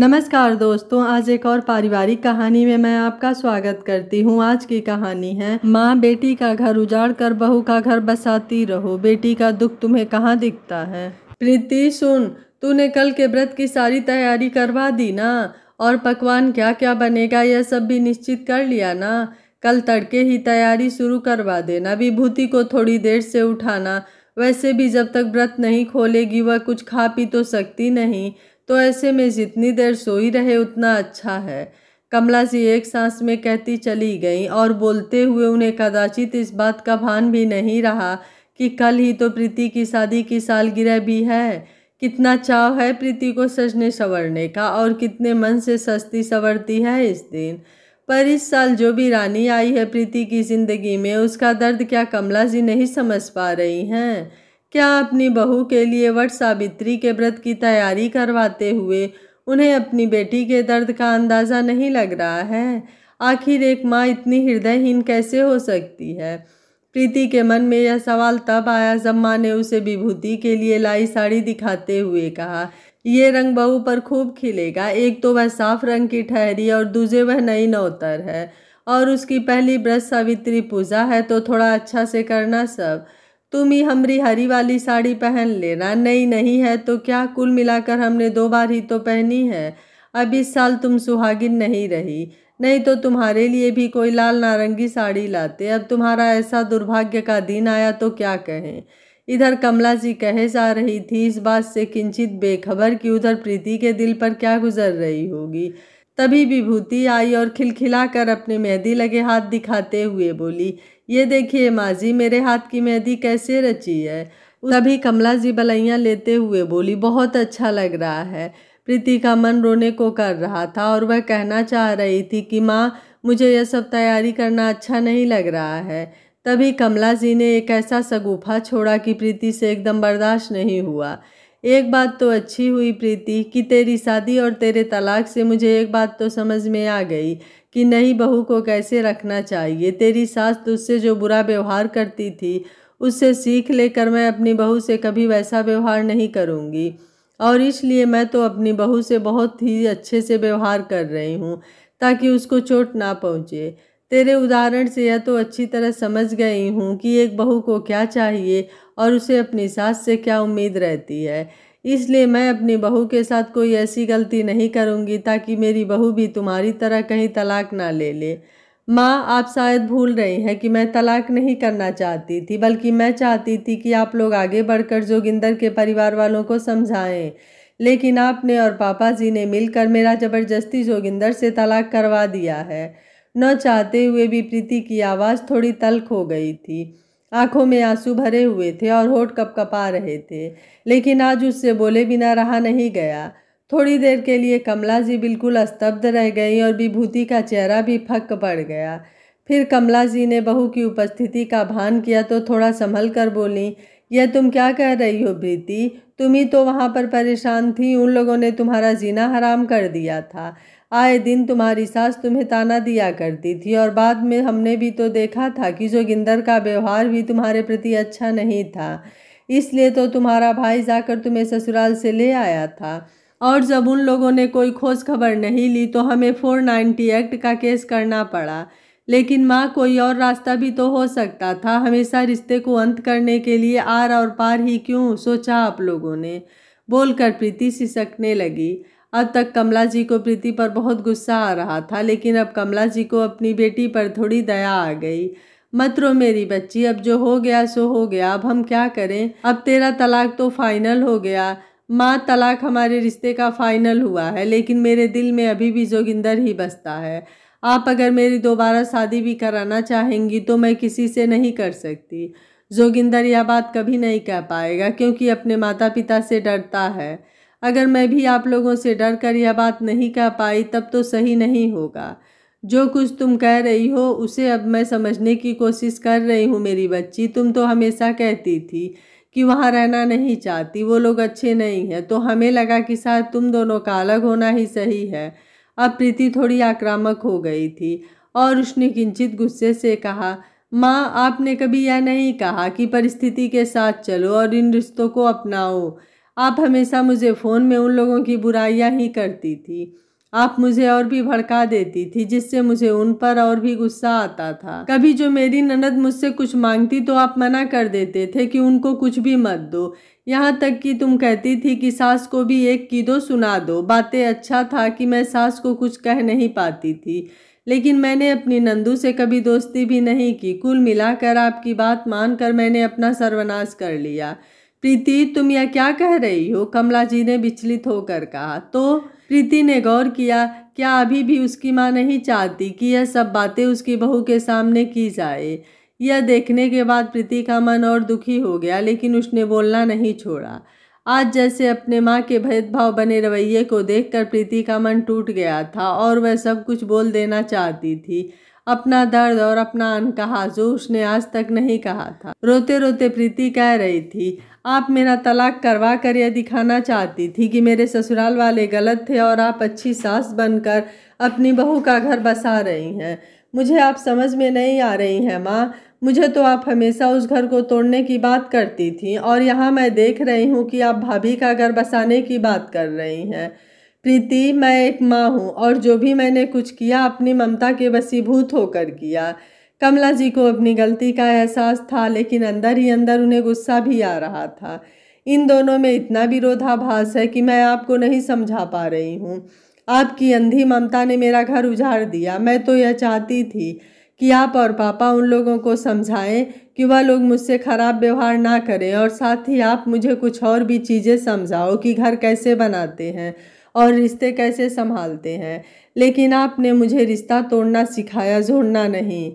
नमस्कार दोस्तों आज एक और पारिवारिक कहानी में मैं आपका स्वागत करती हूँ आज की कहानी है माँ बेटी का घर उजाड़ कर बहू का घर बसाती रहो बेटी का दुख तुम्हें कहाँ दिखता है प्रीति सुन तूने कल के व्रत की सारी तैयारी करवा दी ना और पकवान क्या क्या बनेगा यह सब भी निश्चित कर लिया ना कल तड़के ही तैयारी शुरू करवा देना विभूति को थोड़ी देर से उठाना वैसे भी जब तक व्रत नहीं खोलेगी वह कुछ खा पी तो सकती नहीं तो ऐसे में जितनी देर सोई रहे उतना अच्छा है कमला जी एक सांस में कहती चली गई और बोलते हुए उन्हें कदाचित इस बात का भान भी नहीं रहा कि कल ही तो प्रीति की शादी की सालगिरह भी है कितना चाव है प्रीति को सजने संवरने का और कितने मन से सस्ती संवरती है इस दिन पर इस साल जो भी रानी आई है प्रीति की ज़िंदगी में उसका दर्द क्या कमला जी नहीं समझ पा रही हैं क्या अपनी बहू के लिए वट सावित्री के व्रत की तैयारी करवाते हुए उन्हें अपनी बेटी के दर्द का अंदाज़ा नहीं लग रहा है आखिर एक माँ इतनी हृदयहीन कैसे हो सकती है प्रीति के मन में यह सवाल तब आया जब माँ ने उसे विभूति के लिए लाई साड़ी दिखाते हुए कहा ये रंग बहू पर खूब खिलेगा एक तो वह साफ रंग की ठहरी और दूसरे वह नई नौतर है और उसकी पहली ब्रश सावित्री पूजा है तो थोड़ा अच्छा से करना सब तुम ही हमरी हरी वाली साड़ी पहन लेना नई नहीं, नहीं है तो क्या कुल मिलाकर हमने दो बार ही तो पहनी है अब इस साल तुम सुहागिन नहीं रही नहीं तो तुम्हारे लिए भी कोई लाल नारंगी साड़ी लाते अब तुम्हारा ऐसा दुर्भाग्य का दिन आया तो क्या कहें इधर कमला जी कहे जा रही थी इस बात से किंचित बेखबर कि उधर प्रीति के दिल पर क्या गुजर रही होगी तभी विभूति आई और खिलखिलाकर अपने मेहंदी लगे हाथ दिखाते हुए बोली ये देखिए माँ जी मेरे हाथ की मेहंदी कैसे रची है तभी कमला जी बलैया लेते हुए बोली बहुत अच्छा लग रहा है प्रीति का मन रोने को कर रहा था और वह कहना चाह रही थी कि माँ मुझे यह सब तैयारी करना अच्छा नहीं लग रहा है तभी कमला जी ने एक ऐसा सगुफा छोड़ा कि प्रीति से एकदम बर्दाश्त नहीं हुआ एक बात तो अच्छी हुई प्रीति कि तेरी शादी और तेरे तलाक से मुझे एक बात तो समझ में आ गई कि नई बहू को कैसे रखना चाहिए तेरी सास तुझसे जो बुरा व्यवहार करती थी उससे सीख लेकर मैं अपनी बहू से कभी वैसा व्यवहार नहीं करूँगी और इसलिए मैं तो अपनी बहू से बहुत ही अच्छे से व्यवहार कर रही हूँ ताकि उसको चोट ना पहुँचे तेरे उदाहरण से यह तो अच्छी तरह समझ गई हूँ कि एक बहू को क्या चाहिए और उसे अपनी सास से क्या उम्मीद रहती है इसलिए मैं अपनी बहू के साथ कोई ऐसी गलती नहीं करूँगी ताकि मेरी बहू भी तुम्हारी तरह कहीं तलाक ना ले ले माँ आप शायद भूल रही हैं कि मैं तलाक नहीं करना चाहती थी बल्कि मैं चाहती थी कि आप लोग आगे बढ़कर जोगिंदर के परिवार वालों को समझाएं लेकिन आपने और पापा जी ने मिलकर मेरा ज़बरदस्ती जोगिंदर से तलाक करवा दिया है न चाहते हुए भी प्रीति की आवाज़ थोड़ी तल्ख हो गई थी आंखों में आंसू भरे हुए थे और होठ कपकपा रहे थे लेकिन आज उससे बोले बिना रहा नहीं गया थोड़ी देर के लिए कमला जी बिल्कुल स्तब्ध रह गई और विभूति का चेहरा भी फक पड़ गया फिर कमला जी ने बहू की उपस्थिति का भान किया तो थोड़ा संभल कर बोली यह तुम क्या कह रही हो प्रीति तुम ही तो वहाँ पर परेशान थी उन लोगों ने तुम्हारा जीना हराम कर दिया था आए दिन तुम्हारी सास तुम्हें ताना दिया करती थी और बाद में हमने भी तो देखा था कि जोगिंदर का व्यवहार भी तुम्हारे प्रति अच्छा नहीं था इसलिए तो तुम्हारा भाई जाकर तुम्हें ससुराल से ले आया था और जब उन लोगों ने कोई खोज खबर नहीं ली तो हमें फोर नाइन्टी एक्ट का केस करना पड़ा लेकिन माँ कोई और रास्ता भी तो हो सकता था हमेशा रिश्ते को अंत करने के लिए आर और पार ही क्यों सोचा आप लोगों ने बोलकर प्रीति सिसकने लगी अब तक कमला जी को प्रीति पर बहुत गुस्सा आ रहा था लेकिन अब कमला जी को अपनी बेटी पर थोड़ी दया आ गई मत रो मेरी बच्ची अब जो हो गया सो हो गया अब हम क्या करें अब तेरा तलाक तो फाइनल हो गया माँ तलाक हमारे रिश्ते का फाइनल हुआ है लेकिन मेरे दिल में अभी भी जोगिंदर ही बसता है आप अगर मेरी दोबारा शादी भी कराना चाहेंगी तो मैं किसी से नहीं कर सकती जोगिंदर यह बात कभी नहीं कह पाएगा क्योंकि अपने माता पिता से डरता है अगर मैं भी आप लोगों से डर कर यह बात नहीं कह पाई तब तो सही नहीं होगा जो कुछ तुम कह रही हो उसे अब मैं समझने की कोशिश कर रही हूँ मेरी बच्ची तुम तो हमेशा कहती थी कि वहाँ रहना नहीं चाहती वो लोग अच्छे नहीं हैं तो हमें लगा कि शायद तुम दोनों का अलग होना ही सही है अब प्रीति थोड़ी आक्रामक हो गई थी और उसने किंचित गुस्से से कहा माँ आपने कभी यह नहीं कहा कि परिस्थिति के साथ चलो और इन रिश्तों को अपनाओ आप हमेशा मुझे फ़ोन में उन लोगों की बुराइयाँ ही करती थी आप मुझे और भी भड़का देती थी जिससे मुझे उन पर और भी गुस्सा आता था कभी जो मेरी ननद मुझसे कुछ मांगती तो आप मना कर देते थे कि उनको कुछ भी मत दो यहाँ तक कि तुम कहती थी कि सास को भी एक की दो सुना दो बातें अच्छा था कि मैं सास को कुछ कह नहीं पाती थी लेकिन मैंने अपनी नंदू से कभी दोस्ती भी नहीं की कुल मिलाकर आपकी बात मानकर मैंने अपना सर्वनाश कर लिया प्रीति तुम यह क्या कह रही हो कमला जी ने विचलित होकर कहा तो प्रीति ने गौर किया क्या अभी भी उसकी माँ नहीं चाहती कि यह सब बातें उसकी बहू के सामने की जाए यह देखने के बाद प्रीति का मन और दुखी हो गया लेकिन उसने बोलना नहीं छोड़ा आज जैसे अपने माँ के भेदभाव बने रवैये को देखकर प्रीति का मन टूट गया था और वह सब कुछ बोल देना चाहती थी अपना दर्द और अपना अनकहा जो उसने आज तक नहीं कहा था रोते रोते प्रीति कह रही थी आप मेरा तलाक करवा कर यह दिखाना चाहती थी कि मेरे ससुराल वाले गलत थे और आप अच्छी सास बनकर अपनी बहू का घर बसा रही हैं मुझे आप समझ में नहीं आ रही हैं माँ मुझे तो आप हमेशा उस घर को तोड़ने की बात करती थी और यहाँ मैं देख रही हूँ कि आप भाभी का घर बसाने की बात कर रही हैं प्रीति मैं एक माँ हूँ और जो भी मैंने कुछ किया अपनी ममता के वसीभूत होकर किया कमला जी को अपनी गलती का एहसास था लेकिन अंदर ही अंदर उन्हें गुस्सा भी आ रहा था इन दोनों में इतना विरोधाभास है कि मैं आपको नहीं समझा पा रही हूँ आपकी अंधी ममता ने मेरा घर उजाड़ दिया मैं तो यह चाहती थी कि आप और पापा उन लोगों को समझाएं कि वह लोग मुझसे ख़राब व्यवहार ना करें और साथ ही आप मुझे कुछ और भी चीज़ें समझाओ कि घर कैसे बनाते हैं और रिश्ते कैसे संभालते हैं लेकिन आपने मुझे रिश्ता तोड़ना सिखाया जोड़ना नहीं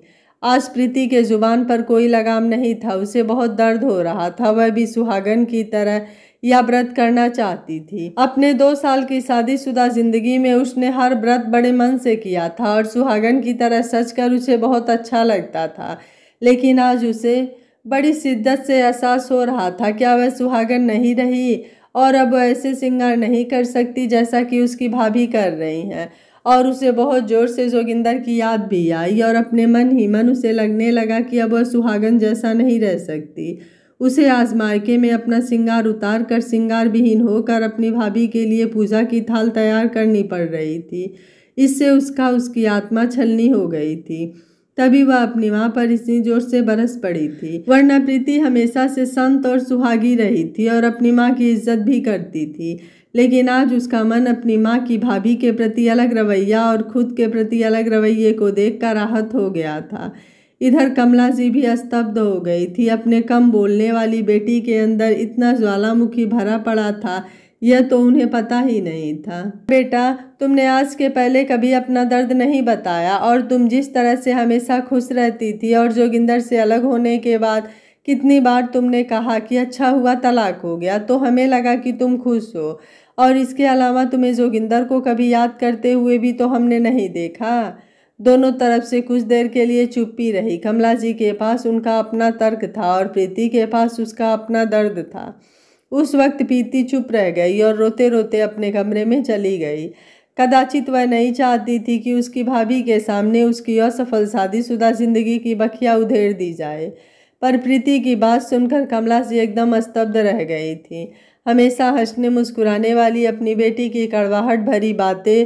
आज प्रीति के ज़ुबान पर कोई लगाम नहीं था उसे बहुत दर्द हो रहा था वह भी सुहागन की तरह या व्रत करना चाहती थी अपने दो साल की शादीशुदा जिंदगी में उसने हर व्रत बड़े मन से किया था और सुहागन की तरह सच कर उसे बहुत अच्छा लगता था लेकिन आज उसे बड़ी शिद्दत से एहसास हो रहा था क्या वह सुहागन नहीं रही और अब ऐसे सिंगार नहीं कर सकती जैसा कि उसकी भाभी कर रही हैं और उसे बहुत ज़ोर से जोगिंदर की याद भी आई और अपने मन ही मन उसे लगने लगा कि अब वह सुहागन जैसा नहीं रह सकती उसे आजमाए के मैं अपना सिंगार उतार कर सिंगार विहीन होकर अपनी भाभी के लिए पूजा की थाल तैयार करनी पड़ रही थी इससे उसका उसकी आत्मा छलनी हो गई थी तभी वह अपनी माँ पर इतनी जोर से बरस पड़ी थी वरना प्रीति हमेशा से संत और सुहागी रही थी और अपनी माँ की इज्जत भी करती थी लेकिन आज उसका मन अपनी माँ की भाभी के प्रति अलग रवैया और खुद के प्रति अलग रवैये को देख राहत हो गया था इधर कमला जी भी अस्तब्ध हो गई थी अपने कम बोलने वाली बेटी के अंदर इतना ज्वालामुखी भरा पड़ा था यह तो उन्हें पता ही नहीं था बेटा तुमने आज के पहले कभी अपना दर्द नहीं बताया और तुम जिस तरह से हमेशा खुश रहती थी और जोगिंदर से अलग होने के बाद कितनी बार तुमने कहा कि अच्छा हुआ तलाक हो गया तो हमें लगा कि तुम खुश हो और इसके अलावा तुम्हें जोगिंदर को कभी याद करते हुए भी तो हमने नहीं देखा दोनों तरफ से कुछ देर के लिए चुप्पी रही कमला जी के पास उनका अपना तर्क था और प्रीति के पास उसका अपना दर्द था उस वक्त प्रीति चुप रह गई और रोते रोते अपने कमरे में चली गई कदाचित वह नहीं चाहती थी कि उसकी भाभी के सामने उसकी असफल शादीशुदा जिंदगी की बखिया उधेड़ दी जाए पर प्रीति की बात सुनकर कमला जी एकदम स्तब्ध रह गई थी हमेशा हंसने मुस्कुराने वाली अपनी बेटी की कड़वाहट भरी बातें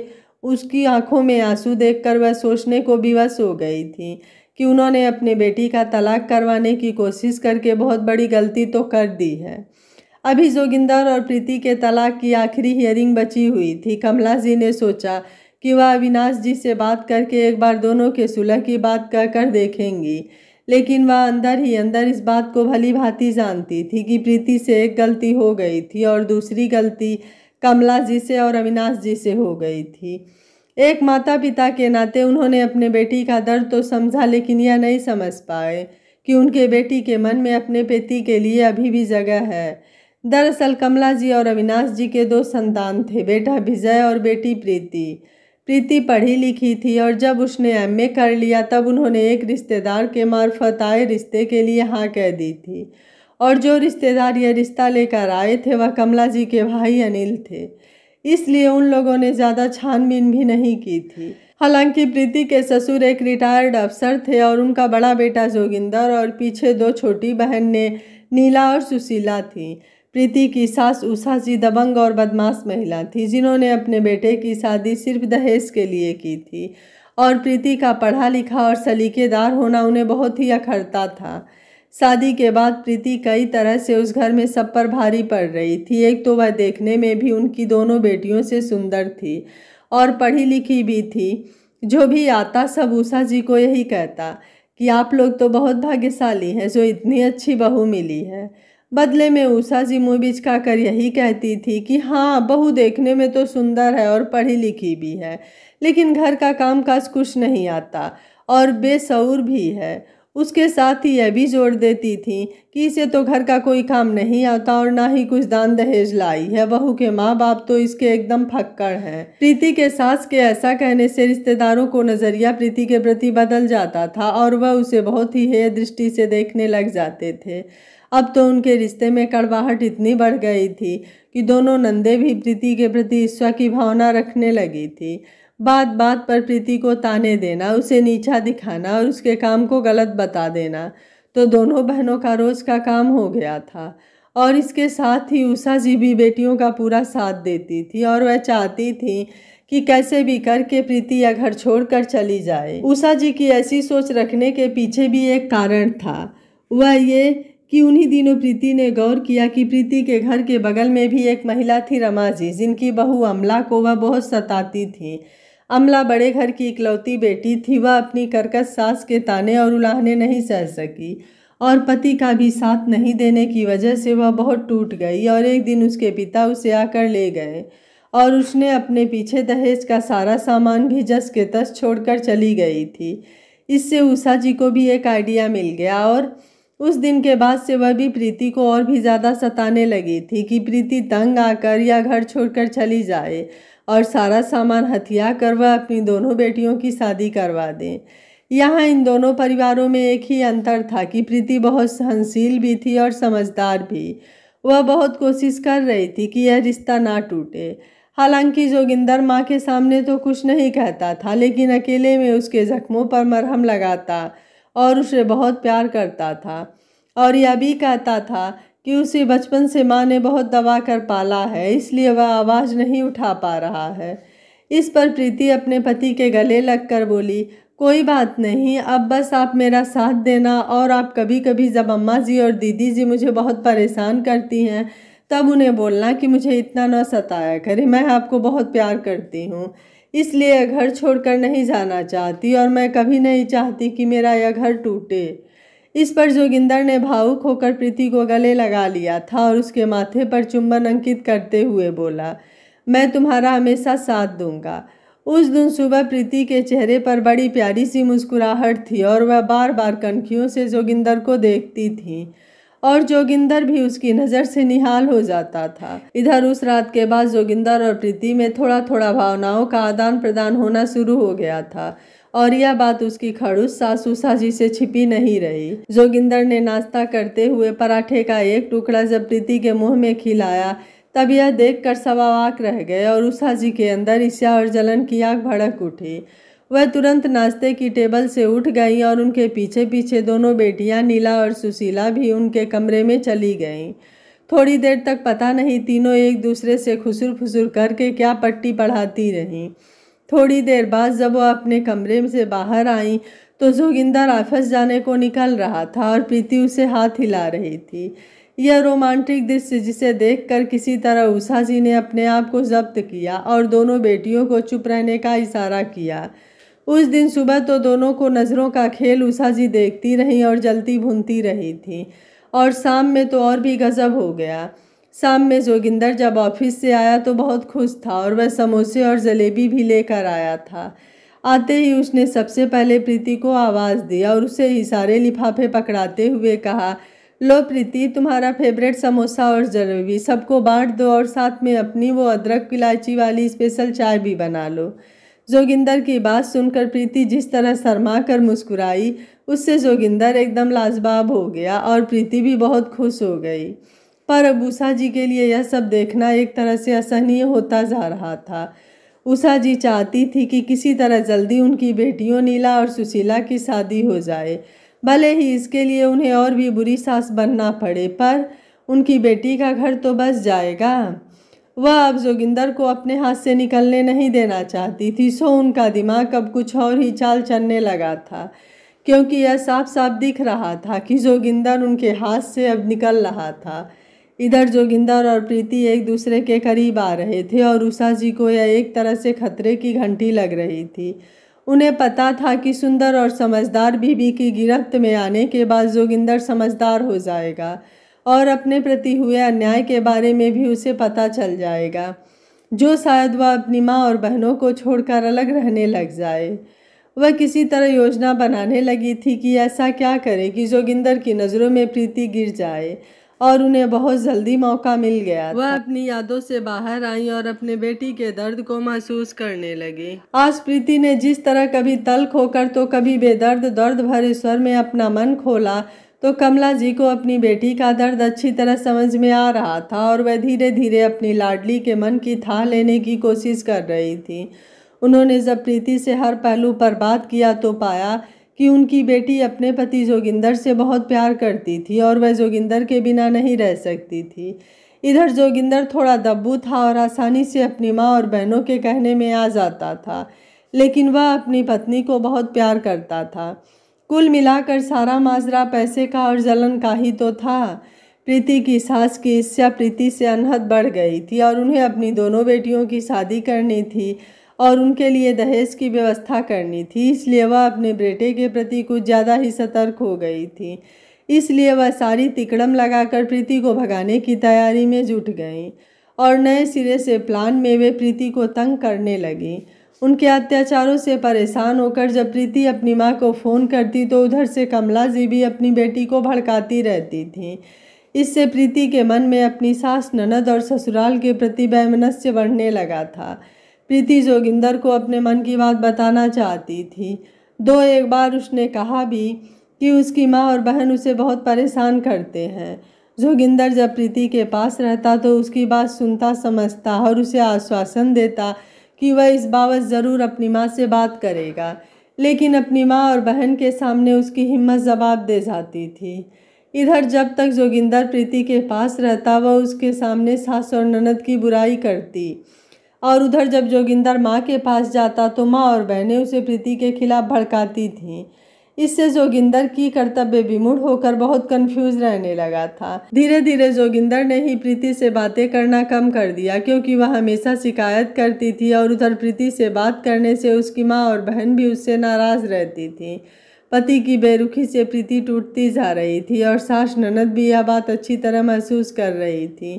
उसकी आंखों में आंसू देखकर वह सोचने को विवश हो गई थी कि उन्होंने अपने बेटी का तलाक करवाने की कोशिश करके बहुत बड़ी गलती तो कर दी है अभी जोगिंदर और प्रीति के तलाक की आखिरी हियरिंग बची हुई थी कमला जी ने सोचा कि वह अविनाश जी से बात करके एक बार दोनों के सुलह की बात कर कर देखेंगी लेकिन वह अंदर ही अंदर इस बात को भली भांति जानती थी कि प्रीति से एक गलती हो गई थी और दूसरी गलती कमला जी से और अविनाश जी से हो गई थी एक माता पिता के नाते उन्होंने अपने बेटी का दर्द तो समझा लेकिन यह नहीं समझ पाए कि उनके बेटी के मन में अपने पति के लिए अभी भी जगह है दरअसल कमला जी और अविनाश जी के दो संतान थे बेटा विजय और बेटी प्रीति प्रीति पढ़ी लिखी थी और जब उसने एम कर लिया तब उन्होंने एक रिश्तेदार के मार्फत आए रिश्ते के लिए हाँ कह दी थी और जो रिश्तेदार यह रिश्ता लेकर आए थे वह कमला जी के भाई अनिल थे इसलिए उन लोगों ने ज़्यादा छानबीन भी नहीं की थी हालांकि प्रीति के ससुर एक रिटायर्ड अफसर थे और उनका बड़ा बेटा जोगिंदर और पीछे दो छोटी बहन ने नीला और सुशीला थीं प्रीति की सास उषा जी दबंग और बदमाश महिला थी जिन्होंने अपने बेटे की शादी सिर्फ दहेज के लिए की थी और प्रीति का पढ़ा लिखा और सलीकेदार होना उन्हें बहुत ही अखरता था शादी के बाद प्रीति कई तरह से उस घर में सब पर भारी पड़ रही थी एक तो वह देखने में भी उनकी दोनों बेटियों से सुंदर थी और पढ़ी लिखी भी थी जो भी आता सब उषा जी को यही कहता कि आप लोग तो बहुत भाग्यशाली हैं जो इतनी अच्छी बहू मिली है बदले में उषा जी मुँह बिचका कर यही कहती थी कि हाँ बहू देखने में तो सुंदर है और पढ़ी लिखी भी है लेकिन घर का काम काज कुछ नहीं आता और बेसऊर भी है उसके साथ ही यह भी जोड़ देती थी कि इसे तो घर का कोई काम नहीं आता और ना ही कुछ दान दहेज लाई है बहू के माँ बाप तो इसके एकदम फक्कड़ हैं प्रीति के सास के ऐसा कहने से रिश्तेदारों को नज़रिया प्रीति के प्रति बदल जाता था और वह उसे बहुत ही हेय दृष्टि से देखने लग जाते थे अब तो उनके रिश्ते में कड़वाहट इतनी बढ़ गई थी कि दोनों नंदे भी प्रीति के प्रति ईश्वर की भावना रखने लगी थी बात बात पर प्रीति को ताने देना उसे नीचा दिखाना और उसके काम को गलत बता देना तो दोनों बहनों का रोज़ का काम हो गया था और इसके साथ ही उषा जी भी बेटियों का पूरा साथ देती थी और वह चाहती थी कि कैसे भी करके प्रीति या घर छोड़कर चली जाए उषा जी की ऐसी सोच रखने के पीछे भी एक कारण था वह ये कि उन्हीं दिनों प्रीति ने गौर किया कि प्रीति के घर के बगल में भी एक महिला थी रमा जी जिनकी बहू अमला को वह बहुत सताती थी अमला बड़े घर की इकलौती बेटी थी वह अपनी करकश सास के ताने और उलाहने नहीं सह सकी और पति का भी साथ नहीं देने की वजह से वह बहुत टूट गई और एक दिन उसके पिता उसे आकर ले गए और उसने अपने पीछे दहेज का सारा सामान भी जस के तस छोड़कर चली गई थी इससे उषा जी को भी एक आइडिया मिल गया और उस दिन के बाद से वह भी प्रीति को और भी ज़्यादा सताने लगी थी कि प्रीति तंग आकर या घर छोड़कर चली जाए और सारा सामान हथिया कर वह अपनी दोनों बेटियों की शादी करवा दें यहाँ इन दोनों परिवारों में एक ही अंतर था कि प्रीति बहुत सहनशील भी थी और समझदार भी वह बहुत कोशिश कर रही थी कि यह रिश्ता ना टूटे हालांकि जोगिंदर माँ के सामने तो कुछ नहीं कहता था लेकिन अकेले में उसके ज़ख्मों पर मरहम लगाता और उसे बहुत प्यार करता था और यह भी कहता था कि उसे बचपन से माँ ने बहुत दबा कर पाला है इसलिए वह आवाज़ नहीं उठा पा रहा है इस पर प्रीति अपने पति के गले लगकर बोली कोई बात नहीं अब बस आप मेरा साथ देना और आप कभी कभी जब अम्मा जी और दीदी जी मुझे बहुत परेशान करती हैं तब उन्हें बोलना कि मुझे इतना न सताया करें मैं आपको बहुत प्यार करती हूँ इसलिए घर छोड़कर नहीं जाना चाहती और मैं कभी नहीं चाहती कि मेरा यह घर टूटे इस पर जोगिंदर ने भावुक होकर प्रीति को गले लगा लिया था और उसके माथे पर चुंबन अंकित करते हुए बोला मैं तुम्हारा हमेशा साथ दूंगा उस दिन सुबह प्रीति के चेहरे पर बड़ी प्यारी सी मुस्कुराहट थी और वह बार बार कनखियों से जोगिंदर को देखती थी और जोगिंदर भी उसकी नज़र से निहाल हो जाता था इधर उस रात के बाद जोगिंदर और प्रीति में थोड़ा थोड़ा भावनाओं का आदान प्रदान होना शुरू हो गया था और यह बात उसकी खड़ूस सासू साजी से छिपी नहीं रही जोगिंदर ने नाश्ता करते हुए पराठे का एक टुकड़ा जब प्रीति के मुंह में खिलाया तब यह देख कर सवावाक रह गए और उषा जी के अंदर ईशा और जलन की आग भड़क उठी वह तुरंत नाश्ते की टेबल से उठ गई और उनके पीछे पीछे दोनों बेटियां नीला और सुशीला भी उनके कमरे में चली गईं थोड़ी देर तक पता नहीं तीनों एक दूसरे से खुसुर फुसुर करके क्या पट्टी पढ़ाती रहीं थोड़ी देर बाद जब वह अपने कमरे से बाहर आई तो जोगिंदर ऑफिस जाने को निकल रहा था और प्रीति उसे हाथ हिला रही थी यह रोमांटिक दृश्य जिसे देखकर किसी तरह उषा जी ने अपने आप को जब्त किया और दोनों बेटियों को चुप रहने का इशारा किया उस दिन सुबह तो दोनों को नज़रों का खेल उषा जी देखती रहीं और जलती भुनती रही थी और शाम में तो और भी गजब हो गया शाम में जोगिंदर जब ऑफिस से आया तो बहुत खुश था और वह समोसे और जलेबी भी लेकर आया था आते ही उसने सबसे पहले प्रीति को आवाज़ दिया और उसे इशारे लिफाफे पकड़ाते हुए कहा लो प्रीति तुम्हारा फेवरेट समोसा और जलेबी सबको बांट दो और साथ में अपनी वो अदरक इलायची वाली स्पेशल चाय भी बना लो जोगिंदर की बात सुनकर प्रीति जिस तरह शर्मा कर मुस्कुराई उससे जोगिंदर एकदम लाजवाब हो गया और प्रीति भी बहुत खुश हो गई पर अब उषा जी के लिए यह सब देखना एक तरह से असहनीय होता जा रहा था उषा जी चाहती थी कि किसी तरह जल्दी उनकी बेटियों नीला और सुशीला की शादी हो जाए भले ही इसके लिए उन्हें और भी बुरी सास बनना पड़े पर उनकी बेटी का घर तो बस जाएगा वह अब जोगिंदर को अपने हाथ से निकलने नहीं देना चाहती थी सो उनका दिमाग अब कुछ और ही चाल चलने लगा था क्योंकि यह साफ साफ दिख रहा था कि जोगिंदर उनके हाथ से अब निकल रहा था इधर जोगिंदर और प्रीति एक दूसरे के करीब आ रहे थे और उषा जी को यह एक तरह से खतरे की घंटी लग रही थी उन्हें पता था कि सुंदर और समझदार बीबी की गिरफ्त में आने के बाद जोगिंदर समझदार हो जाएगा और अपने प्रति हुए अन्याय के बारे में भी उसे पता चल जाएगा जो शायद वह अपनी माँ और बहनों को छोड़कर अलग रहने लग जाए वह किसी तरह योजना बनाने लगी थी कि ऐसा क्या करे कि जोगिंदर की नज़रों में प्रीति गिर जाए और उन्हें बहुत जल्दी मौका मिल गया वह अपनी यादों से बाहर आई और अपने बेटी के दर्द को महसूस करने लगी आज प्रीति ने जिस तरह कभी तल्ख होकर तो कभी बेदर्द दर्द भरे स्वर में अपना मन खोला तो कमला जी को अपनी बेटी का दर्द अच्छी तरह समझ में आ रहा था और वह धीरे धीरे अपनी लाडली के मन की था लेने की कोशिश कर रही थी उन्होंने जब प्रीति से हर पहलू पर बात किया तो पाया कि उनकी बेटी अपने पति जोगिंदर से बहुत प्यार करती थी और वह जोगिंदर के बिना नहीं रह सकती थी इधर जोगिंदर थोड़ा दब्बू था और आसानी से अपनी माँ और बहनों के कहने में आ जाता था लेकिन वह अपनी पत्नी को बहुत प्यार करता था कुल मिलाकर सारा माजरा पैसे का और जलन का ही तो था प्रीति की सास की इच्छा प्रीति से अनहद बढ़ गई थी और उन्हें अपनी दोनों बेटियों की शादी करनी थी और उनके लिए दहेज की व्यवस्था करनी थी इसलिए वह अपने बेटे के प्रति कुछ ज़्यादा ही सतर्क हो गई थी इसलिए वह सारी तिकड़म लगाकर प्रीति को भगाने की तैयारी में जुट गईं और नए सिरे से प्लान में वे प्रीति को तंग करने लगी उनके अत्याचारों से परेशान होकर जब प्रीति अपनी माँ को फ़ोन करती तो उधर से कमला जी भी अपनी बेटी को भड़काती रहती थी इससे प्रीति के मन में अपनी सास ननद और ससुराल के प्रति वैमनस्य बढ़ने लगा था प्रीति जोगिंदर को अपने मन की बात बताना चाहती थी दो एक बार उसने कहा भी कि उसकी माँ और बहन उसे बहुत परेशान करते हैं जोगिंदर जब प्रीति के पास रहता तो उसकी बात सुनता समझता और उसे आश्वासन देता कि वह इस बाबत ज़रूर अपनी माँ से बात करेगा लेकिन अपनी माँ और बहन के सामने उसकी हिम्मत जवाब दे जाती थी इधर जब तक जोगिंदर प्रीति के पास रहता वह उसके सामने सास और ननद की बुराई करती और उधर जब जोगिंदर माँ के पास जाता तो माँ और बहनें उसे प्रीति के खिलाफ भड़काती थीं इससे जोगिंदर की कर्तव्य विमूढ़ होकर बहुत कंफ्यूज रहने लगा था धीरे धीरे जोगिंदर ने ही प्रीति से बातें करना कम कर दिया क्योंकि वह हमेशा शिकायत करती थी और उधर प्रीति से बात करने से उसकी माँ और बहन भी उससे नाराज़ रहती थी पति की बेरुखी से प्रीति टूटती जा रही थी और सास ननद भी यह बात अच्छी तरह महसूस कर रही थी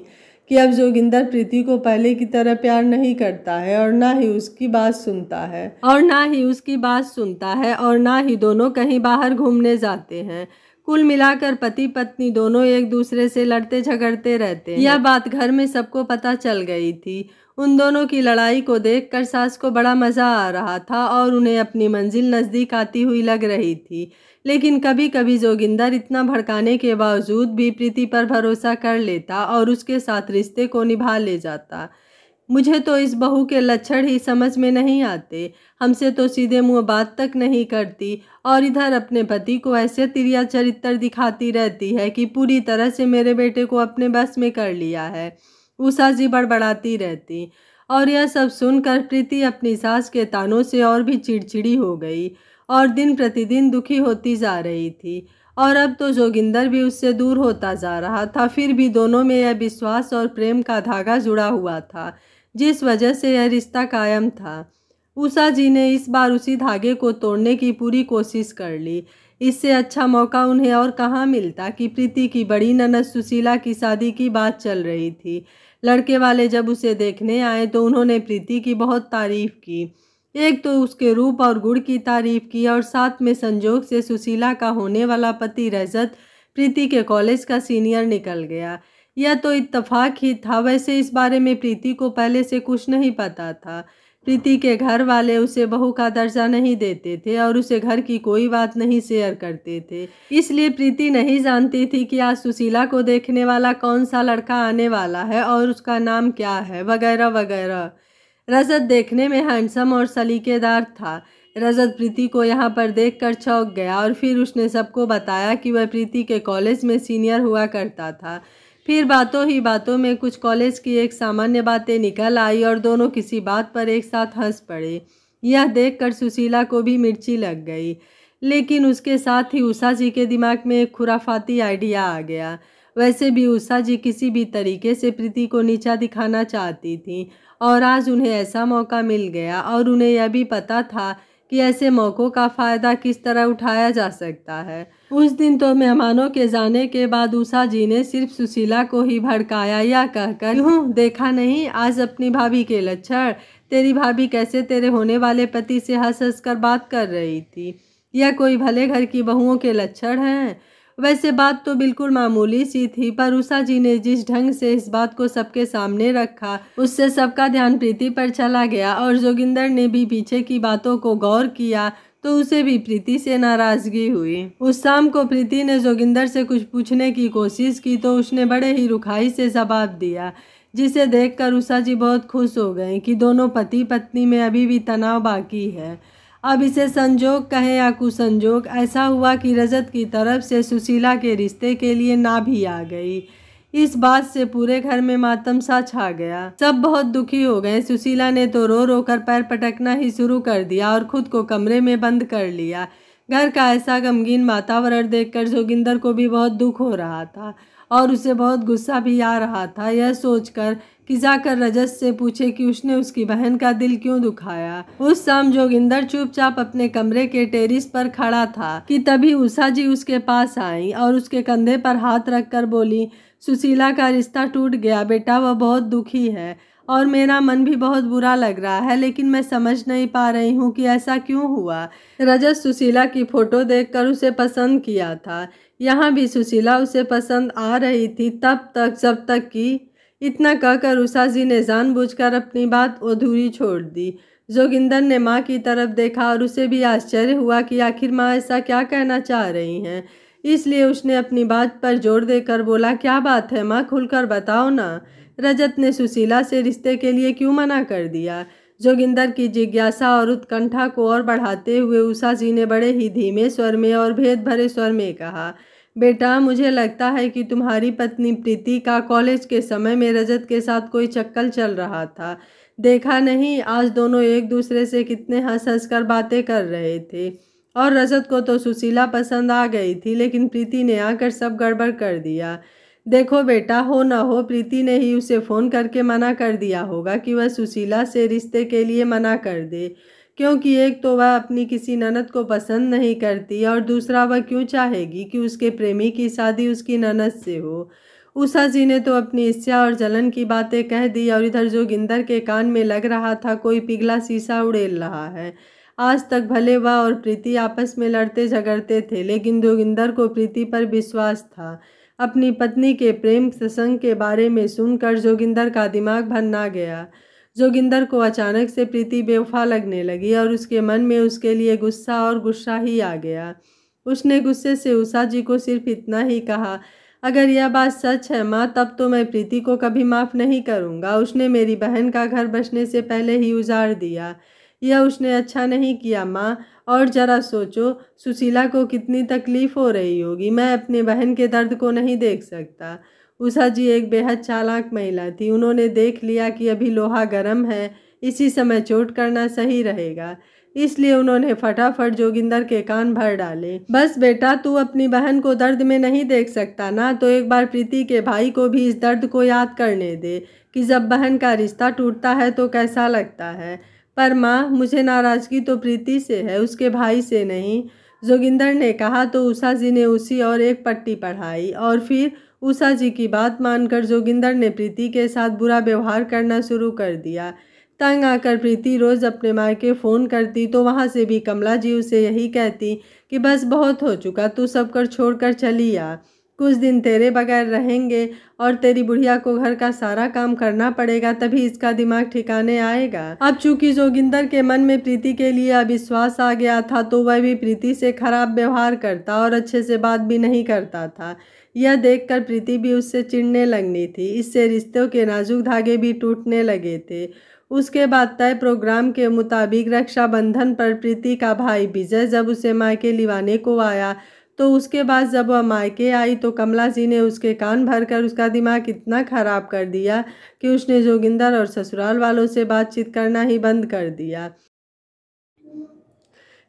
कि अब जोगिंदर प्रीति को पहले की तरह प्यार नहीं करता है और ना ही उसकी बात सुनता है और ना ही उसकी बात सुनता है और ना ही दोनों कहीं बाहर घूमने जाते हैं कुल मिलाकर पति पत्नी दोनों एक दूसरे से लड़ते झगड़ते रहते हैं यह बात घर में सबको पता चल गई थी उन दोनों की लड़ाई को देखकर सास को बड़ा मज़ा आ रहा था और उन्हें अपनी मंजिल नज़दीक आती हुई लग रही थी लेकिन कभी कभी जोगिंदर इतना भड़काने के बावजूद भी प्रीति पर भरोसा कर लेता और उसके साथ रिश्ते को निभा ले जाता मुझे तो इस बहू के लक्षण ही समझ में नहीं आते हमसे तो सीधे मुंह बात तक नहीं करती और इधर अपने पति को ऐसे तिरिया चरित्र दिखाती रहती है कि पूरी तरह से मेरे बेटे को अपने बस में कर लिया है उषा जी बड़बड़ाती रहती और यह सब सुनकर प्रीति अपनी सास के तानों से और भी चिड़चिड़ी हो गई और दिन प्रतिदिन दुखी होती जा रही थी और अब तो जोगिंदर भी उससे दूर होता जा रहा था फिर भी दोनों में यह विश्वास और प्रेम का धागा जुड़ा हुआ था जिस वजह से यह रिश्ता कायम था उषा जी ने इस बार उसी धागे को तोड़ने की पूरी कोशिश कर ली इससे अच्छा मौका उन्हें और कहाँ मिलता कि प्रीति की बड़ी ननद सुशीला की शादी की बात चल रही थी लड़के वाले जब उसे देखने आए तो उन्होंने प्रीति की बहुत तारीफ़ की एक तो उसके रूप और गुड़ की तारीफ की और साथ में संजोग से सुशीला का होने वाला पति रजत प्रीति के कॉलेज का सीनियर निकल गया यह तो इत्तफाक ही था वैसे इस बारे में प्रीति को पहले से कुछ नहीं पता था प्रीति के घर वाले उसे बहू का दर्जा नहीं देते थे और उसे घर की कोई बात नहीं शेयर करते थे इसलिए प्रीति नहीं जानती थी कि आज सुशीला को देखने वाला कौन सा लड़का आने वाला है और उसका नाम क्या है वगैरह वगैरह रजत देखने में हैंडसम और सलीकेदार था रजत प्रीति को यहाँ पर देखकर चौंक गया और फिर उसने सबको बताया कि वह प्रीति के कॉलेज में सीनियर हुआ करता था फिर बातों ही बातों में कुछ कॉलेज की एक सामान्य बातें निकल आई और दोनों किसी बात पर एक साथ हंस पड़े यह देखकर सुशीला को भी मिर्ची लग गई लेकिन उसके साथ ही उषा जी के दिमाग में एक खुराफाती आइडिया आ गया वैसे भी उषा जी किसी भी तरीके से प्रीति को नीचा दिखाना चाहती थी और आज उन्हें ऐसा मौका मिल गया और उन्हें यह भी पता था कि ऐसे मौक़ों का फ़ायदा किस तरह उठाया जा सकता है उस दिन तो मेहमानों के जाने के बाद उषा जी ने सिर्फ सुशीला को ही भड़काया या कहकर यूँ देखा नहीं आज अपनी भाभी के लक्षण तेरी भाभी कैसे तेरे होने वाले पति से हंस हंस कर बात कर रही थी या कोई भले घर की बहुओं के लक्षण हैं वैसे बात तो बिल्कुल मामूली सी थी पर उषा जी ने जिस ढंग से इस बात को सबके सामने रखा उससे सबका ध्यान प्रीति पर चला गया और जोगिंदर ने भी पीछे की बातों को गौर किया तो उसे भी प्रीति से नाराज़गी हुई उस शाम को प्रीति ने जोगिंदर से कुछ पूछने की कोशिश की तो उसने बड़े ही रुखाई से जवाब दिया जिसे देखकर उषा जी बहुत खुश हो गए कि दोनों पति पत्नी में अभी भी तनाव बाकी है अब इसे संजोग कहें या कुसंजोग ऐसा हुआ कि रजत की तरफ से सुशीला के रिश्ते के लिए ना भी आ गई इस बात से पूरे घर में मातम सा छा गया सब बहुत दुखी हो गए सुशीला ने तो रो रो कर पैर पटकना ही शुरू कर दिया और खुद को कमरे में बंद कर लिया घर का ऐसा गमगीन वातावरण देखकर जोगिंदर को भी बहुत दुख हो रहा था और उसे बहुत गुस्सा भी आ रहा था यह सोचकर कि जाकर रजत से पूछे कि उसने उसकी बहन का दिल क्यों दुखाया उस शाम जोगिंदर चुपचाप अपने कमरे के टेरिस पर खड़ा था कि तभी उषा जी उसके पास आई और उसके कंधे पर हाथ रखकर बोली सुशीला का रिश्ता टूट गया बेटा वह बहुत दुखी है और मेरा मन भी बहुत बुरा लग रहा है लेकिन मैं समझ नहीं पा रही हूँ कि ऐसा क्यों हुआ रजत सुशीला की फ़ोटो देखकर उसे पसंद किया था यहाँ भी सुशीला उसे पसंद आ रही थी तब तक जब तक कि इतना कहकर उषा जी ने जानबूझकर अपनी बात अधूरी छोड़ दी जोगिंदर ने माँ की तरफ देखा और उसे भी आश्चर्य हुआ कि आखिर माँ ऐसा क्या कहना चाह रही हैं इसलिए उसने अपनी बात पर जोर देकर बोला क्या बात है माँ खुलकर बताओ ना रजत ने सुशीला से रिश्ते के लिए क्यों मना कर दिया जोगिंदर की जिज्ञासा और उत्कंठा को और बढ़ाते हुए उषा जी ने बड़े ही धीमे स्वर में और भेद भरे स्वर में कहा बेटा मुझे लगता है कि तुम्हारी पत्नी प्रीति का कॉलेज के समय में रजत के साथ कोई चक्कर चल रहा था देखा नहीं आज दोनों एक दूसरे से कितने हंस हंस कर बातें कर रहे थे और रजत को तो सुशीला पसंद आ गई थी लेकिन प्रीति ने आकर सब गड़बड़ कर दिया देखो बेटा हो ना हो प्रीति ने ही उसे फ़ोन करके मना कर दिया होगा कि वह सुशीला से रिश्ते के लिए मना कर दे क्योंकि एक तो वह अपनी किसी ननद को पसंद नहीं करती और दूसरा वह क्यों चाहेगी कि उसके प्रेमी की शादी उसकी ननद से हो उषा जी ने तो अपनी इच्छा और जलन की बातें कह दी और इधर जोगिंदर के कान में लग रहा था कोई पिघला शीशा उड़ेल रहा है आज तक भले वह और प्रीति आपस में लड़ते झगड़ते थे लेकिन जोगिंदर को प्रीति पर विश्वास था अपनी पत्नी के प्रेम प्रसंग के बारे में सुनकर जोगिंदर का दिमाग भरना गया जोगिंदर को अचानक से प्रीति बेवफा लगने लगी और उसके मन में उसके लिए गुस्सा और गुस्सा ही आ गया उसने गुस्से से उषा जी को सिर्फ इतना ही कहा अगर यह बात सच है माँ तब तो मैं प्रीति को कभी माफ़ नहीं करूँगा उसने मेरी बहन का घर बसने से पहले ही उजाड़ दिया यह उसने अच्छा नहीं किया माँ और जरा सोचो सुशीला को कितनी तकलीफ़ हो रही होगी मैं अपने बहन के दर्द को नहीं देख सकता उषा जी एक बेहद चालाक महिला थी उन्होंने देख लिया कि अभी लोहा गर्म है इसी समय चोट करना सही रहेगा इसलिए उन्होंने फटाफट जोगिंदर के कान भर डाले बस बेटा तू अपनी बहन को दर्द में नहीं देख सकता ना तो एक बार प्रीति के भाई को भी इस दर्द को याद करने दे कि जब बहन का रिश्ता टूटता है तो कैसा लगता है पर माँ मुझे नाराज़गी तो प्रीति से है उसके भाई से नहीं जोगिंदर ने कहा तो उषा जी ने उसी और एक पट्टी पढ़ाई और फिर उषा जी की बात मानकर जोगिंदर ने प्रीति के साथ बुरा व्यवहार करना शुरू कर दिया तंग आकर प्रीति रोज़ अपने माँ के फ़ोन करती तो वहाँ से भी कमला जी उसे यही कहती कि बस बहुत हो चुका तू सब कर छोड़ कर चली आ कुछ दिन तेरे बगैर रहेंगे और तेरी बुढ़िया को घर का सारा काम करना पड़ेगा तभी इसका दिमाग ठिकाने आएगा अब चूंकि जोगिंदर के मन में प्रीति के लिए अविश्वास आ गया था तो वह भी प्रीति से खराब व्यवहार करता और अच्छे से बात भी नहीं करता था यह देखकर प्रीति भी उससे चिढ़ने लगनी थी इससे रिश्तों के नाजुक धागे भी टूटने लगे थे उसके बाद तय प्रोग्राम के मुताबिक रक्षाबंधन पर प्रीति का भाई विजय जब उसे मायके लिवाने को आया तो उसके बाद जब वह मायके आई तो कमला जी ने उसके कान भरकर उसका दिमाग इतना ख़राब कर दिया कि उसने जोगिंदर और ससुराल वालों से बातचीत करना ही बंद कर दिया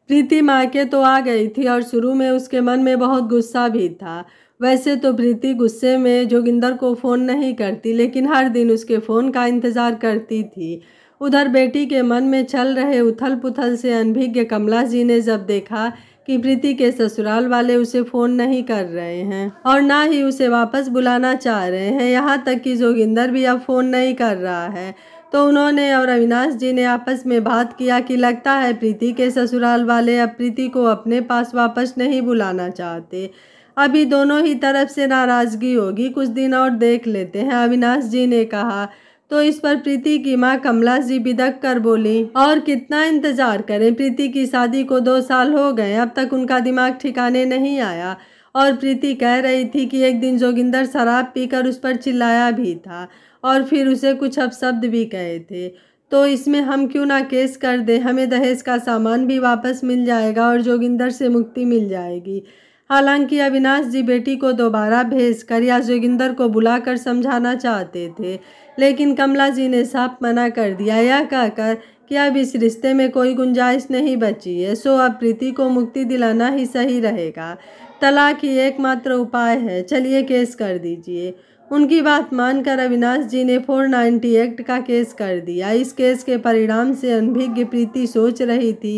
प्रीति मायके तो आ गई थी और शुरू में उसके मन में बहुत गुस्सा भी था वैसे तो प्रीति गुस्से में जोगिंदर को फ़ोन नहीं करती लेकिन हर दिन उसके फ़ोन का इंतज़ार करती थी उधर बेटी के मन में चल रहे उथल पुथल से अनभिज्ञ कमला जी ने जब देखा कि प्रीति के ससुराल वाले उसे फ़ोन नहीं कर रहे हैं और ना ही उसे वापस बुलाना चाह रहे हैं यहाँ तक कि जोगिंदर भी अब फ़ोन नहीं कर रहा है तो उन्होंने और अविनाश जी ने आपस में बात किया कि लगता है प्रीति के ससुराल वाले अब प्रीति को अपने पास वापस नहीं बुलाना चाहते अभी दोनों ही तरफ से नाराज़गी होगी कुछ दिन और देख लेते हैं अविनाश जी ने कहा तो इस पर प्रीति की माँ कमला जी बिदक कर बोली और कितना इंतजार करें प्रीति की शादी को दो साल हो गए अब तक उनका दिमाग ठिकाने नहीं आया और प्रीति कह रही थी कि एक दिन जोगिंदर शराब पीकर उस पर चिल्लाया भी था और फिर उसे कुछ अपशब्द भी कहे थे तो इसमें हम क्यों ना केस कर दें हमें दहेज का सामान भी वापस मिल जाएगा और जोगिंदर से मुक्ति मिल जाएगी हालांकि अविनाश जी बेटी को दोबारा भेज कर या जोगिंदर को बुलाकर समझाना चाहते थे लेकिन कमला जी ने साफ मना कर दिया यह कहकर कि अब इस रिश्ते में कोई गुंजाइश नहीं बची है सो अब प्रीति को मुक्ति दिलाना ही सही रहेगा तलाक ही एकमात्र उपाय है चलिए केस कर दीजिए उनकी बात मानकर अविनाश जी ने 490 एक्ट का केस कर दिया इस केस के परिणाम से अनभिज्ञ प्रीति सोच रही थी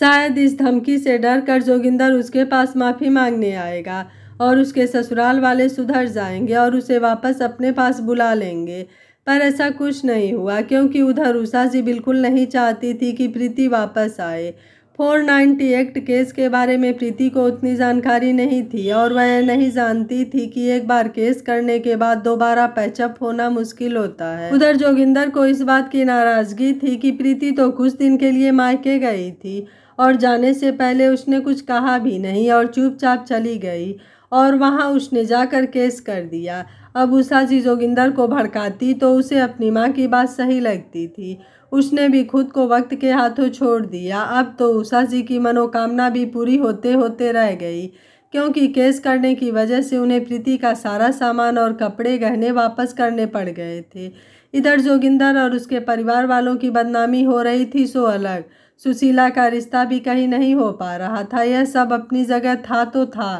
शायद इस धमकी से डर कर जोगिंदर उसके पास माफ़ी मांगने आएगा और उसके ससुराल वाले सुधर जाएंगे और उसे वापस अपने पास बुला लेंगे पर ऐसा कुछ नहीं हुआ क्योंकि उधर उषा जी बिल्कुल नहीं चाहती थी कि प्रीति वापस आए 490 एक्ट केस के बारे में प्रीति को उतनी जानकारी नहीं थी और वह नहीं जानती थी कि एक बार केस करने के बाद दोबारा पैचअप होना मुश्किल होता है उधर जोगिंदर को इस बात की नाराज़गी थी कि प्रीति तो कुछ दिन के लिए मायके गई थी और जाने से पहले उसने कुछ कहा भी नहीं और चुपचाप चली गई और वहाँ उसने जाकर केस कर दिया अब उषा जी जोगिंदर को भड़काती तो उसे अपनी माँ की बात सही लगती थी उसने भी खुद को वक्त के हाथों छोड़ दिया अब तो उषा जी की मनोकामना भी पूरी होते होते रह गई क्योंकि केस करने की वजह से उन्हें प्रीति का सारा सामान और कपड़े गहने वापस करने पड़ गए थे इधर जोगिंदर और उसके परिवार वालों की बदनामी हो रही थी सो अलग सुशीला का रिश्ता भी कहीं नहीं हो पा रहा था यह सब अपनी जगह था तो था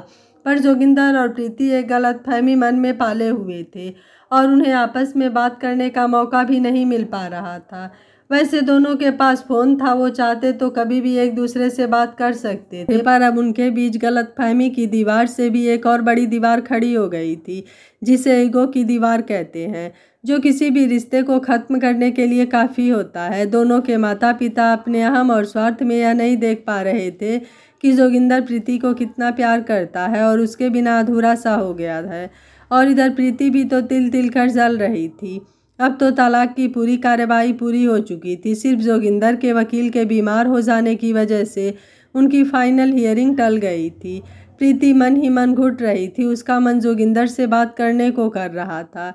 पर जोगिंदर और प्रीति एक गलत फहमी मन में पाले हुए थे और उन्हें आपस में बात करने का मौका भी नहीं मिल पा रहा था वैसे दोनों के पास फ़ोन था वो चाहते तो कभी भी एक दूसरे से बात कर सकते थे पर अब उनके बीच गलत फहमी की दीवार से भी एक और बड़ी दीवार खड़ी हो गई थी जिसे ईगो की दीवार कहते हैं जो किसी भी रिश्ते को ख़त्म करने के लिए काफ़ी होता है दोनों के माता पिता अपने अहम और स्वार्थ में यह नहीं देख पा रहे थे कि जोगिंदर प्रीति को कितना प्यार करता है और उसके बिना अधूरा सा हो गया है और इधर प्रीति भी तो तिल तिल कर जल रही थी अब तो तलाक की पूरी कार्रवाई पूरी हो चुकी थी सिर्फ जोगिंदर के वकील के बीमार हो जाने की वजह से उनकी फ़ाइनल हियरिंग टल गई थी प्रीति मन ही मन घुट रही थी उसका मन जोगिंदर से बात करने को कर रहा था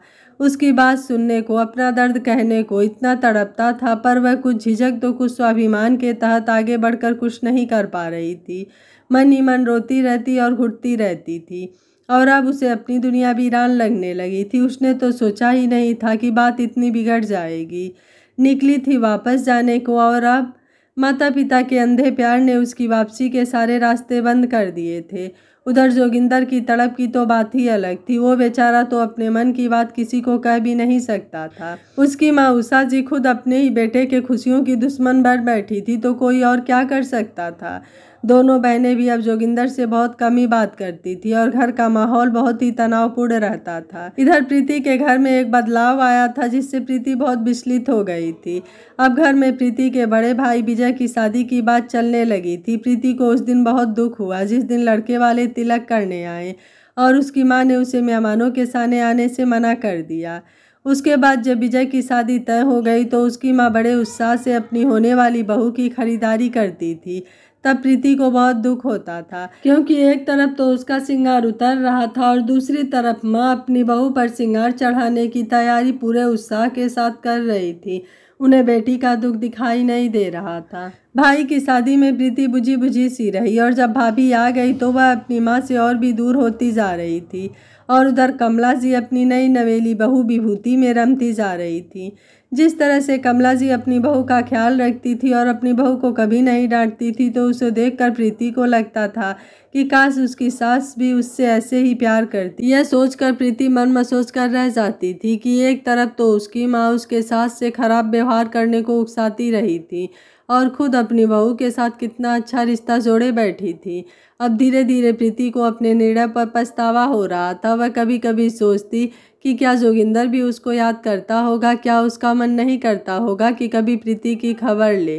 उसकी बात सुनने को अपना दर्द कहने को इतना तड़पता था पर वह कुछ झिझक तो कुछ स्वाभिमान के तहत आगे बढ़कर कुछ नहीं कर पा रही थी मन ही मन रोती रहती और घुटती रहती थी और अब उसे अपनी दुनिया वीरान लगने लगी थी उसने तो सोचा ही नहीं था कि बात इतनी बिगड़ जाएगी निकली थी वापस जाने को और अब माता पिता के अंधे प्यार ने उसकी वापसी के सारे रास्ते बंद कर दिए थे उधर जोगिंदर की तड़प की तो बात ही अलग थी वो बेचारा तो अपने मन की बात किसी को कह भी नहीं सकता था उसकी माँ उषा जी खुद अपने ही बेटे के खुशियों की दुश्मन भर बैठी थी तो कोई और क्या कर सकता था दोनों बहनें भी अब जोगिंदर से बहुत कम ही बात करती थी और घर का माहौल बहुत ही तनावपूर्ण रहता था इधर प्रीति के घर में एक बदलाव आया था जिससे प्रीति बहुत विचलित हो गई थी अब घर में प्रीति के बड़े भाई विजय की शादी की बात चलने लगी थी प्रीति को उस दिन बहुत दुख हुआ जिस दिन लड़के वाले तिलक करने आए और उसकी माँ ने उसे मेहमानों के सामने आने से मना कर दिया उसके बाद जब विजय की शादी तय हो गई तो उसकी माँ बड़े उत्साह से अपनी होने वाली बहू की खरीदारी करती थी तब प्रीति को बहुत दुख होता था क्योंकि एक तरफ तो उसका सिंगार उतर रहा था और दूसरी तरफ माँ अपनी बहू पर सिंगार चढ़ाने की तैयारी पूरे उत्साह के साथ कर रही थी उन्हें बेटी का दुख दिखाई नहीं दे रहा था भाई की शादी में प्रीति बुझी बुझी सी रही और जब भाभी आ गई तो वह अपनी माँ से और भी दूर होती जा रही थी और उधर कमला जी अपनी नई नवेली बहू विभूति में रमती जा रही थी जिस तरह से कमला जी अपनी बहू का ख्याल रखती थी और अपनी बहू को कभी नहीं डांटती थी तो उसे देखकर प्रीति को लगता था कि काश उसकी सास भी उससे ऐसे ही प्यार करती यह सोचकर प्रीति मन महसूस कर रह जाती थी कि एक तरफ तो उसकी माँ उसके सास से खराब व्यवहार करने को उकसाती रही थी और खुद अपनी बहू के साथ कितना अच्छा रिश्ता जोड़े बैठी थी अब धीरे धीरे प्रीति को अपने निर्णय पर पछतावा हो रहा था वह कभी कभी सोचती कि क्या जोगिंदर भी उसको याद करता होगा क्या उसका मन नहीं करता होगा कि कभी प्रीति की खबर ले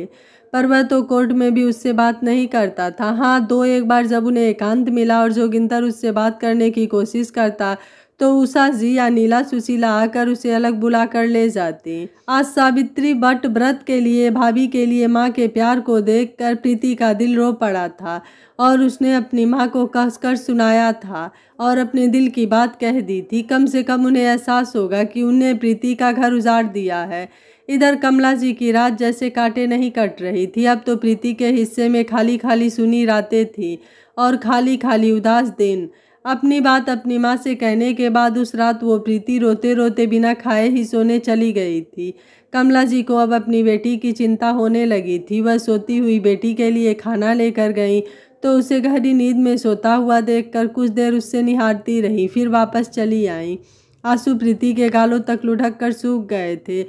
पर वह तो कोर्ट में भी उससे बात नहीं करता था हाँ दो एक बार जब उन्हें एकांत मिला और जोगिंदर उससे बात करने की कोशिश करता तो उषा जी या नीला सुशीला आकर उसे अलग बुला कर ले जाती आज सावित्री बट व्रत के लिए भाभी के लिए माँ के प्यार को देखकर प्रीति का दिल रो पड़ा था और उसने अपनी माँ को कसकर सुनाया था और अपने दिल की बात कह दी थी कम से कम उन्हें एहसास होगा कि उन्हें प्रीति का घर उजाड़ दिया है इधर कमला जी की रात जैसे कांटे नहीं कट रही थी अब तो प्रीति के हिस्से में खाली खाली सुनी रातें थी और खाली खाली उदास दिन अपनी बात अपनी माँ से कहने के बाद उस रात वो प्रीति रोते रोते बिना खाए ही सोने चली गई थी कमला जी को अब अपनी बेटी की चिंता होने लगी थी वह सोती हुई बेटी के लिए खाना लेकर गई तो उसे गहरी नींद में सोता हुआ देखकर कुछ देर उससे निहारती रही फिर वापस चली आई आंसू प्रीति के गालों तक लुढ़क कर सूख गए थे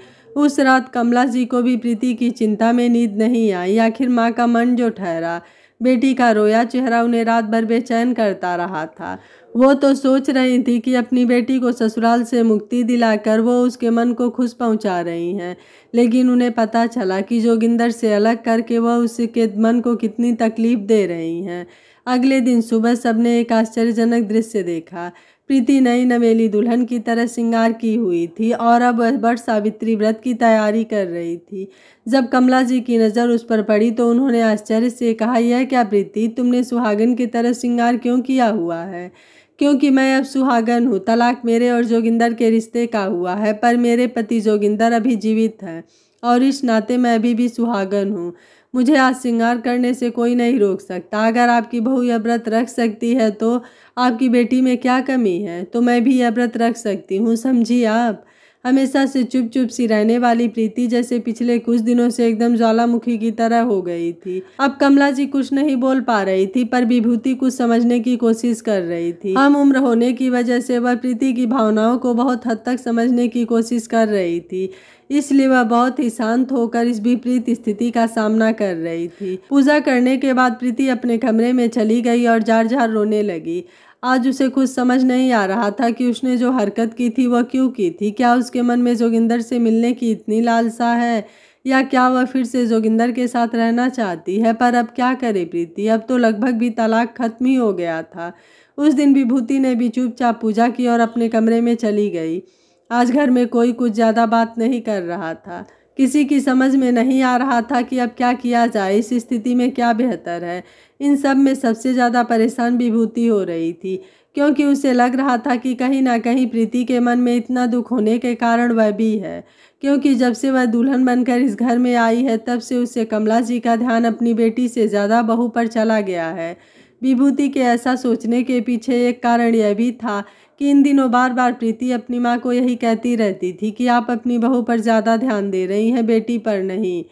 उस रात कमला जी को भी प्रीति की चिंता में नींद नहीं आई आखिर माँ का मन जो ठहरा बेटी का रोया चेहरा उन्हें रात भर बेचैन करता रहा था वो तो सोच रही थी कि अपनी बेटी को ससुराल से मुक्ति दिलाकर वो उसके मन को खुश पहुंचा रही हैं लेकिन उन्हें पता चला कि जोगिंदर से अलग करके वह उसके मन को कितनी तकलीफ़ दे रही हैं अगले दिन सुबह सबने एक आश्चर्यजनक दृश्य देखा प्रीति नई नवेली दुल्हन की तरह श्रृंगार की हुई थी और अब बट सावित्री व्रत की तैयारी कर रही थी जब कमला जी की नज़र उस पर पड़ी तो उन्होंने आश्चर्य से कहा यह क्या प्रीति तुमने सुहागन की तरह श्रृंगार क्यों किया हुआ है क्योंकि मैं अब सुहागन हूँ तलाक मेरे और जोगिंदर के रिश्ते का हुआ है पर मेरे पति जोगिंदर अभी जीवित हैं और इस नाते मैं अभी भी सुहागन हूँ मुझे आज श्रृंगार करने से कोई नहीं रोक सकता अगर आपकी बहू यह व्रत रख सकती है तो आपकी बेटी में क्या कमी है तो मैं भी यह व्रत रख सकती हूँ समझिए आप हमेशा से चुप चुप सी रहने वाली प्रीति जैसे पिछले कुछ दिनों से एकदम ज्वालामुखी की तरह हो गई थी अब कमला जी कुछ नहीं बोल पा रही थी पर विभूति कुछ समझने की कोशिश कर रही थी हम उम्र होने की वजह से वह प्रीति की भावनाओं को बहुत हद तक समझने की कोशिश कर रही थी इसलिए वह बहुत ही शांत होकर इस विपरीत स्थिति का सामना कर रही थी पूजा करने के बाद प्रीति अपने कमरे में चली गई और जार जार रोने लगी आज उसे कुछ समझ नहीं आ रहा था कि उसने जो हरकत की थी वह क्यों की थी क्या उसके मन में जोगिंदर से मिलने की इतनी लालसा है या क्या वह फिर से जोगिंदर के साथ रहना चाहती है पर अब क्या करे प्रीति अब तो लगभग भी तलाक खत्म ही हो गया था उस दिन विभूति ने भी चुपचाप पूजा की और अपने कमरे में चली गई आज घर में कोई कुछ ज़्यादा बात नहीं कर रहा था किसी की समझ में नहीं आ रहा था कि अब क्या किया जाए इस स्थिति में क्या बेहतर है इन सब में सबसे ज़्यादा परेशान विभूति हो रही थी क्योंकि उसे लग रहा था कि कहीं ना कहीं प्रीति के मन में इतना दुख होने के कारण वह भी है क्योंकि जब से वह दुल्हन बनकर इस घर में आई है तब से उसे कमला जी का ध्यान अपनी बेटी से ज़्यादा बहू पर चला गया है विभूति के ऐसा सोचने के पीछे एक कारण यह भी था कि इन दिनों बार बार प्रीति अपनी माँ को यही कहती रहती थी कि आप अपनी बहू पर ज़्यादा ध्यान दे रही हैं बेटी पर नहीं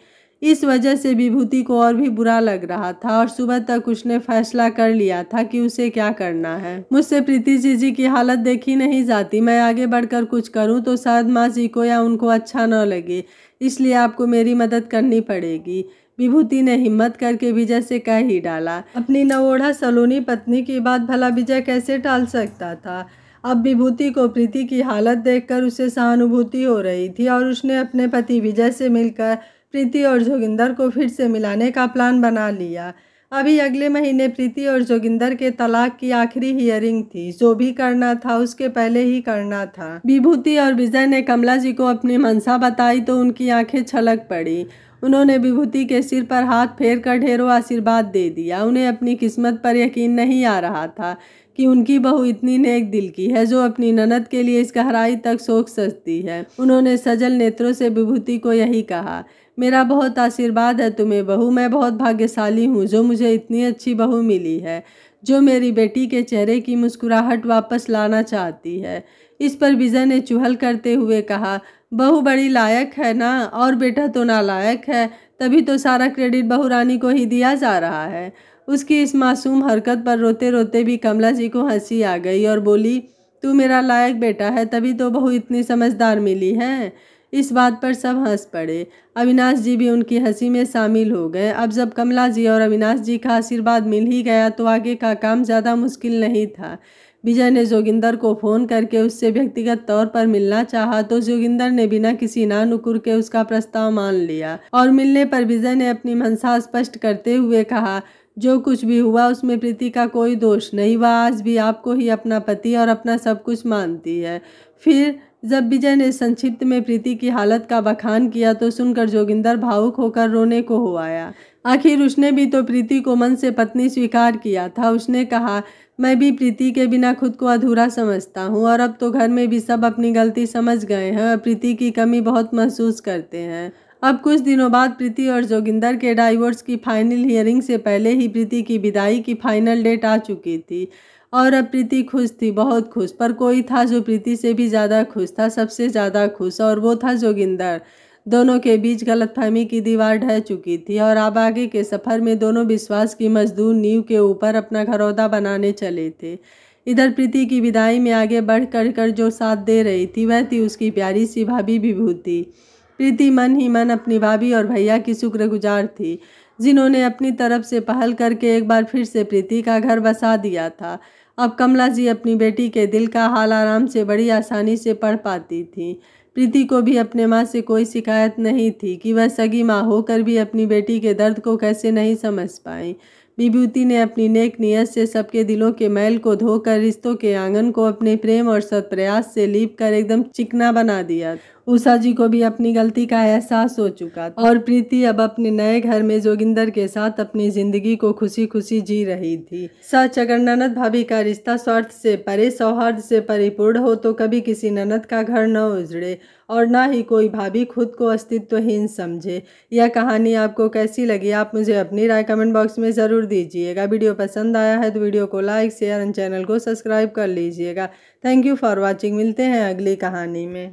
इस वजह से विभूति को और भी बुरा लग रहा था और सुबह तक उसने फैसला कर लिया था कि उसे क्या करना है मुझसे प्रीति जी जी की हालत देखी नहीं जाती मैं आगे बढ़कर कुछ करूं तो शायद माँ जी को या उनको अच्छा न लगे इसलिए आपको मेरी मदद करनी पड़ेगी विभूति ने हिम्मत करके विजय से कह ही डाला अपनी नवोढ़ा सलोनी पत्नी की बात भला विजय कैसे टाल सकता था अब विभूति को प्रीति की हालत देखकर उसे सहानुभूति हो रही थी और उसने अपने पति विजय से मिलकर प्रीति और जोगिंदर को फिर से मिलाने का प्लान बना लिया अभी अगले महीने प्रीति और जोगिंदर के तलाक की आखिरी हियरिंग थी जो भी करना था उसके पहले ही करना था विभूति और विजय ने कमला जी को अपनी मनसा बताई तो उनकी आंखें छलक पड़ी उन्होंने विभूति के सिर पर हाथ फेर कर ढेरों आशीर्वाद दे दिया उन्हें अपनी किस्मत पर यकीन नहीं आ रहा था कि उनकी बहू इतनी नेक दिल की है जो अपनी ननद के लिए इस गहराई तक सोख सकती है उन्होंने सजल नेत्रों से विभूति को यही कहा मेरा बहुत आशीर्वाद है तुम्हें बहू मैं बहुत भाग्यशाली हूँ जो मुझे इतनी अच्छी बहू मिली है जो मेरी बेटी के चेहरे की मुस्कुराहट वापस लाना चाहती है इस पर विजय ने चूहल करते हुए कहा बहू बड़ी लायक है ना और बेटा तो नालायक है तभी तो सारा क्रेडिट बहू रानी को ही दिया जा रहा है उसकी इस मासूम हरकत पर रोते रोते भी कमला जी को हंसी आ गई और बोली तू मेरा लायक बेटा है तभी तो बहू इतनी समझदार मिली है इस बात पर सब हंस पड़े अविनाश जी भी उनकी हंसी में शामिल हो गए अब जब कमला जी और अविनाश जी का आशीर्वाद मिल ही गया तो आगे का काम ज़्यादा मुश्किल नहीं था विजय ने जोगिंदर को फ़ोन करके उससे व्यक्तिगत तौर पर मिलना चाहा तो जोगिंदर ने बिना किसी नानुकुर के उसका प्रस्ताव मान लिया और मिलने पर विजय ने अपनी मंशा स्पष्ट करते हुए कहा जो कुछ भी हुआ उसमें प्रीति का कोई दोष नहीं वह आज भी आपको ही अपना पति और अपना सब कुछ मानती है फिर जब विजय ने संक्षिप्त में प्रीति की हालत का बखान किया तो सुनकर जोगिंदर भावुक होकर रोने को हो आया आखिर उसने भी तो प्रीति को मन से पत्नी स्वीकार किया था उसने कहा मैं भी प्रीति के बिना खुद को अधूरा समझता हूँ और अब तो घर में भी सब अपनी गलती समझ गए हैं और प्रीति की कमी बहुत महसूस करते हैं अब कुछ दिनों बाद प्रीति और जोगिंदर के डाइवोर्स की फाइनल हियरिंग से पहले ही प्रीति की विदाई की फाइनल डेट आ चुकी थी और अब प्रीति खुश थी बहुत खुश पर कोई था जो प्रीति से भी ज़्यादा खुश था सबसे ज़्यादा खुश और वो था जोगिंदर दोनों के बीच गलतफहमी की दीवार ढह चुकी थी और अब आगे के सफ़र में दोनों विश्वास की मजदूर नींव के ऊपर अपना घरौदा बनाने चले थे इधर प्रीति की विदाई में आगे बढ़ कर कर जो साथ दे रही थी वह थी उसकी प्यारी सी भाभी विभूति प्रीति मन ही मन अपनी भाभी और भैया की शुक्रगुजार थी जिन्होंने अपनी तरफ से पहल करके एक बार फिर से प्रीति का घर बसा दिया था अब कमला जी अपनी बेटी के दिल का हाल आराम से बड़ी आसानी से पढ़ पाती थी प्रीति को भी अपने माँ से कोई शिकायत नहीं थी कि वह सगी माँ होकर भी अपनी बेटी के दर्द को कैसे नहीं समझ पाई विभूति ने अपनी नेक नियत से सबके दिलों के मैल को धोकर रिश्तों के आंगन को अपने प्रेम और सत्प्रयास से लीप कर एकदम चिकना बना दिया उषा जी को भी अपनी गलती का एहसास हो चुका था और प्रीति अब अपने नए घर में जोगिंदर के साथ अपनी ज़िंदगी को खुशी खुशी जी रही थी सच अगर ननद भाभी का रिश्ता स्वार्थ से परे सौहार्द से परिपूर्ण हो तो कभी किसी ननद का घर न उजड़े और ना ही कोई भाभी खुद को अस्तित्वहीन समझे यह कहानी आपको कैसी लगी आप मुझे अपनी राय कमेंट बॉक्स में ज़रूर दीजिएगा वीडियो पसंद आया है तो वीडियो को लाइक शेयर एंड चैनल को सब्सक्राइब कर लीजिएगा थैंक यू फॉर वॉचिंग मिलते हैं अगली कहानी में